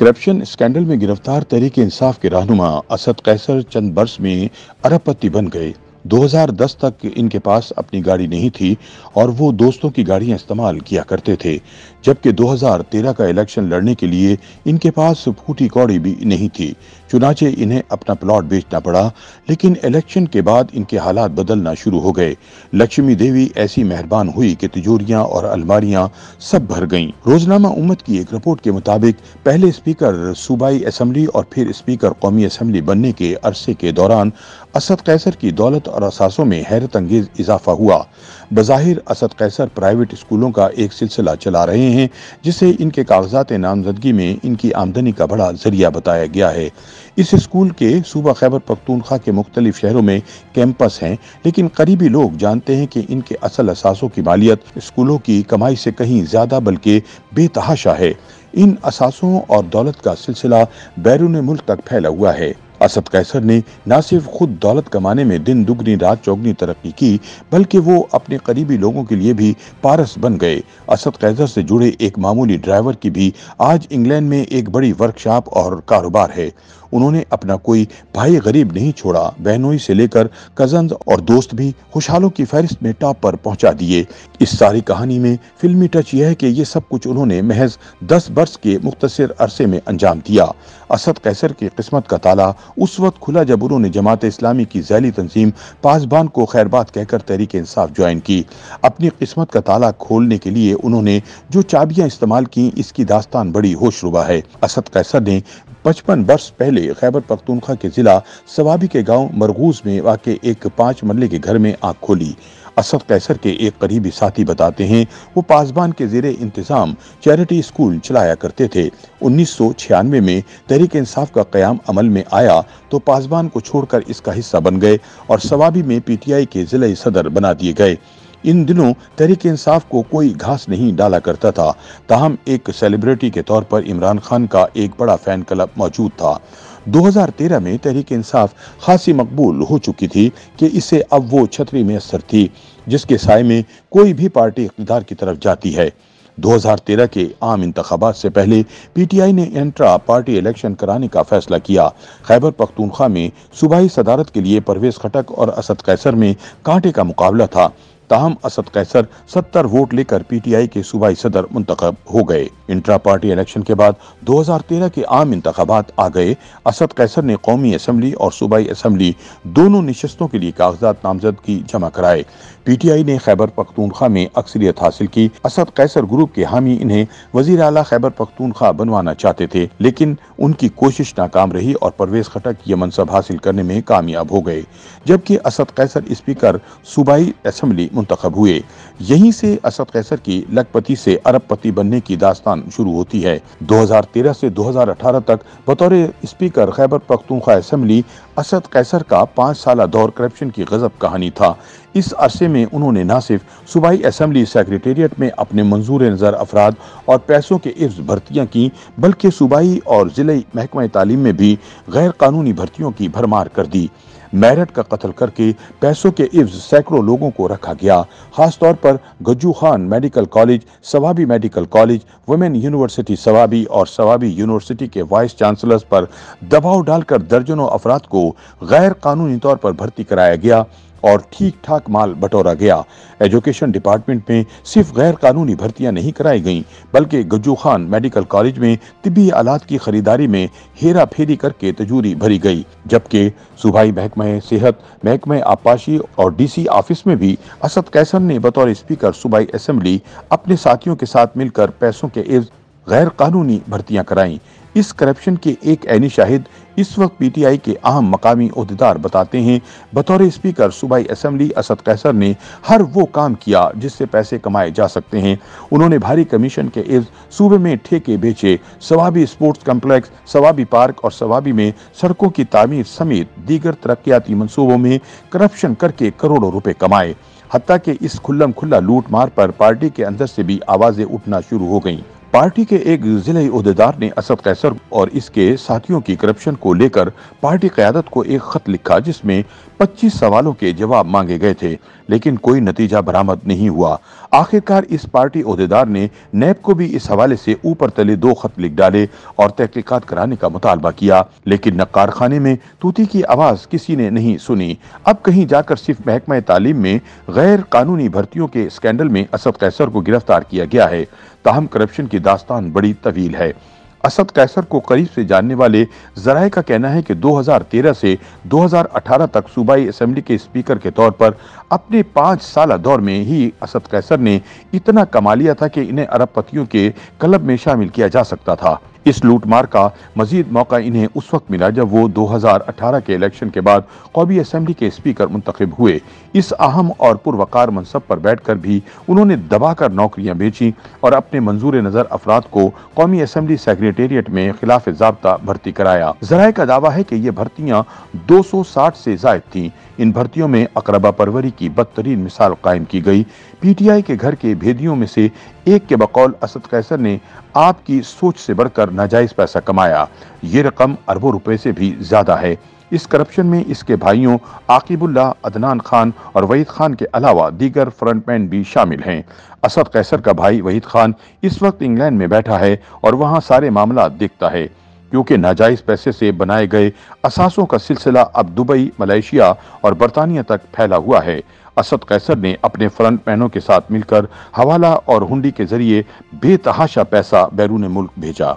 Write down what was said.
Corruption scandal में गिरफ्तार तहरीक इंसाफ के रहनुमा असद कैसर चंद बरस में अरबपति बन गए 2010 तक इनके पास अपनी गाड़ी नहीं थी और वो दोस्तों की गाड़ियां इस्तेमाल किया करते थे जबकि 2013 का इलेक्शन लड़ने के लिए इनके पास फूटी कौड़ी भी नहीं थी चुनाचे इन्हें अपना प्लॉट बेचना पड़ा लेकिन इलेक्शन के बाद इनके हालात बदलना शुरू हो गए लक्ष्मी देवी ऐसी मेहरबान हुई कि तिजोरियां और अलमारियां सब भर गईं। रोजनामा उम्मत की एक रिपोर्ट के मुताबिक पहले स्पीकर सूबाई असम्बली और फिर स्पीकर कौमी असम्बली बनने के अरसे के दौरान असद कैसर की दौलत और असासों में हैरत अंगेज इजाफा हुआ बज़ाहिर असद कैसर प्राइवेट स्कूलों का एक सिलसिला चला रहे रहे हैं जिसे इनके कागजात नामजदगी में इनकी आमदनी का बड़ा जरिया बताया गया है इस स्कूल के सूबा खैबर पख्तूनख्वा के मुख्तलिफ शहरों में कैंपस हैं लेकिन करीबी लोग जानते हैं कि इनके असल असासों की मालियत स्कूलों की कमाई से कहीं ज़्यादा बल्कि बेतहाशा है इन असासों और दौलत का सिलसिला बैरून मुल्क तक फैला हुआ है असद कैसर ने न सिर्फ खुद दौलत कमाने में दिन दुगनी रात चौगनी तरक्की की बल्कि वो अपने करीबी लोगों के लिए भी पारस बन गए असद कैसर से जुड़े एक मामूली ड्राइवर की भी आज इंग्लैंड में एक बड़ी वर्कशॉप और कारोबार है उन्होंने अपना कोई भाई गरीब नहीं छोड़ा बहनोई से लेकर कजन और दोस्त भी खुशहालों की फहरिस्त में टॉप पर पहुंचा दिए इस सारी कहानी में फिल्मी टच यह है कि ये सब कुछ उन्होंने महज दस वर्ष के मुख्तर अरसे में अंजाम दिया असद कैसर की किस्मत का ताला उस वक्त खुला जब उन्होंने जमात इस्लामी की जैली तंजीम पासबान को खैरबाद कहकर तहरीक इंसाफ ज्वाइन की अपनी किस्मत का ताला खोलने के लिए उन्होंने जो चाबियाँ इस्तेमाल की इसकी दास्तान बड़ी होशरुबा है असद कैसर ने पचपन वर्ष पहले खैबर पख्तूनख्वा के जिला सवाबी के गाँव मरगूज में वाकई एक पाँच मरले के घर में आँख खोली असद कैसर के एक करीबी साथी बताते हैं वो पासबान के जेर इंतज़ाम चैरिटी स्कूल चलाया करते थे उन्नीस सौ छियानवे में तहरीक इंसाफ का क्याम अमल में आया तो पासबान को छोड़कर इसका हिस्सा बन गए और सवाबी में पी टी आई के जिले सदर बना दिए गए इन दिनों तहरीक इंसाफ को कोई घास नहीं डाला करता था ताहम एक सेलिब्रिटी के तौर पर इमरान खान का एक बड़ा फैन क्लब मौजूद था 2013 में तहरीक इंसाफ खासी मकबूल हो चुकी थी कि इसे अब वो छतरी में असर थी जिसके साय में कोई भी पार्टी इकतदार की तरफ जाती है 2013 के आम इंतबात से पहले पीटीआई ने एंट्रा पार्टी इलेक्शन कराने का फैसला किया खैबर पख्तूनख्वा में सूबाई सदारत के लिए परवेज खटक और असद कैसर में कांटे का मुकाबला था ताहम असद कैसर सत्तर वोट लेकर पीटीआई के सूबाई सदर मुंतखब हो गए इंट्रा पार्टी इलेक्शन के बाद 2013 के आम इंतबात आ गए असद कैसर ने कौमी असम्बली और सूबाई असम्बली दोनों नशस्तों के लिए कागजात नामजदगी जमा कराए पीटीआई ने खैबर पख्तूनखा में अक्सरियत हासिल की असद कैसर ग्रुप के हामी इन्हें वजीर अला खैबर पख्तूनखा बनवाना चाहते थे लेकिन उनकी कोशिश नाकाम रही और परवेज खटक ये मनसब हासिल करने में कामयाब हो गए जबकि असद कैसर स्पीकर सूबाई असम्बली मुंतब हुए यहीं से असद कैसर की लखपति से अरबपति बनने की दास्तान शुरू होती है 2013 से 2018 तक बतौर स्पीकर खैबर पख्तूनख्वा असम्बली असद कैसर का पाँच साल दौर करप्शन की गजब कहानी था इस अरसे में उन्होंने न सिर्फ सूबाई असम्बली सेक्रेटेरिएट में अपने मंजूर नज़र अफराद और पैसों के इर्ज भर्तियाँ की बल्कि सूबाई और ज़िले महकमा तालीम में भी गैर कानूनी भर्तियों की भरमार कर दी मैरट का कत्ल करके पैसों के इफ्ज सैकड़ों लोगों को रखा गया खासतौर पर Gajju Khan medical college Swabi medical college women university Swabi और सवाबी यूनिवर्सिटी के वाइस चांसलर्स पर दबाव डालकर दर्जनों अफराद को गैर कानूनी तौर पर भर्ती कराया गया और ठीक ठाक माल बटोरा गया एजुकेशन डिपार्टमेंट में सिर्फ गैर कानूनी भर्तियां नहीं कराई गईं बल्कि गज्जू खान मेडिकल कॉलेज में तिबी आलात की खरीदारी में हेरा फेरी करके तजूरी भरी गई जबकि सूबाई महकमे सेहत महकमे आपाशी और डीसी ऑफिस में भी असद कैसर ने बतौर स्पीकर सूबाई असम्बली अपने साथियों के साथ मिलकर पैसों के गैर कानूनी भर्तियाँ कराई इस करप्शन के एक ऐनी शाहिद इस वक्त पीटीआई के अहम मकामी अहदेदार बताते हैं बतौर स्पीकर सूबाई असम्बली असद कैसर ने हर वो काम किया जिससे पैसे कमाए जा सकते हैं उन्होंने भारी कमीशन के इर्द सूबे में ठेके बेचे Swabi sports complex Swabi park और सवाबी में सड़कों की तामीर समेत दीगर तरक्याती मनसूबों में करप्शन करके करोड़ों रुपए कमाए हत्या के इस खुल्लम खुल्ला लूट मार पर पार्टी के अंदर से भी आवाज़ें उठना शुरू हो गईं पार्टी के एक जिले अहदेदार ने असद कैसर और इसके साथियों की करप्शन को लेकर पार्टी क्यादत को एक खत लिखा जिसमें 25 सवालों के जवाब मांगे गए थे लेकिन कोई नतीजा बरामद नहीं हुआ आखिरकार इस पार्टी अहदेदार ने नैब को भी इस हवाले से ऊपर तले दो खत लिख डाले और तहकीकत कराने का मुतालबा किया लेकिन न कारखाने में तूती की आवाज़ किसी ने नहीं सुनी अब कहीं जाकर सिर्फ महकमा तालीम में गैर कानूनी भर्तियों के स्कैंडल में असद कैसर को गिरफ्तार किया गया है ताहम करप्शन की दास्तान बड़ी तवील है असद कैसर को करीब से जानने वाले जराये का कहना है कि 2013 से 2018 तक सूबाई असम्बली के स्पीकर के तौर पर अपने पाँच साल दौर में ही असद कैसर ने इतना कमा लिया था कि इन्हें अरबपतियों के क्लब में शामिल किया जा सकता था इस लूटमार का मजीद मौका इन्हें उस वक्त मिला जब वो 2018 के इलेक्शन के बाद कौमी असम्बली के स्पीकर मुंतखब हुए इस अहम और पुरवकार मनसब पर बैठ कर भी उन्होंने दबाकर नौकरियाँ बेची और अपने मंजूर नज़र अफराद को कौमी असम्बली सेक्रेटेरिएट में खिलाफ जबता भर्ती कराया जराये का दावा है कि ये भर्तियाँ दो सौ साठ से जायद थी इन भर्तियों में अकरबा परवरी की बदतरीन मिसाल कायम की गई आई के घर के भेदियों में से एक के बकौल असद कैसर ने आपकी सोच से बढ़कर कर नाजायज पैसा कमाया ये रकम अरबों रुपए से भी ज्यादा है इस करप्शन में इसके भाइयों आकिबुल्ला अदनान खान और वहीद खान के अलावा दीगर फ्रंटमैन भी शामिल हैं असद कैसर का भाई वहीद खान इस वक्त इंग्लैंड में बैठा है और वहाँ सारे मामला देखता है क्योंकि नाजायज पैसे से बनाए गए असासों का सिलसिला अब दुबई मलेशिया और बरतानिया तक फैला हुआ है असद कैसर ने अपने फ्रंट मैनों के साथ मिलकर हवाला और हुंडी के जरिए बेतहाशा पैसा बैरून मुल्क भेजा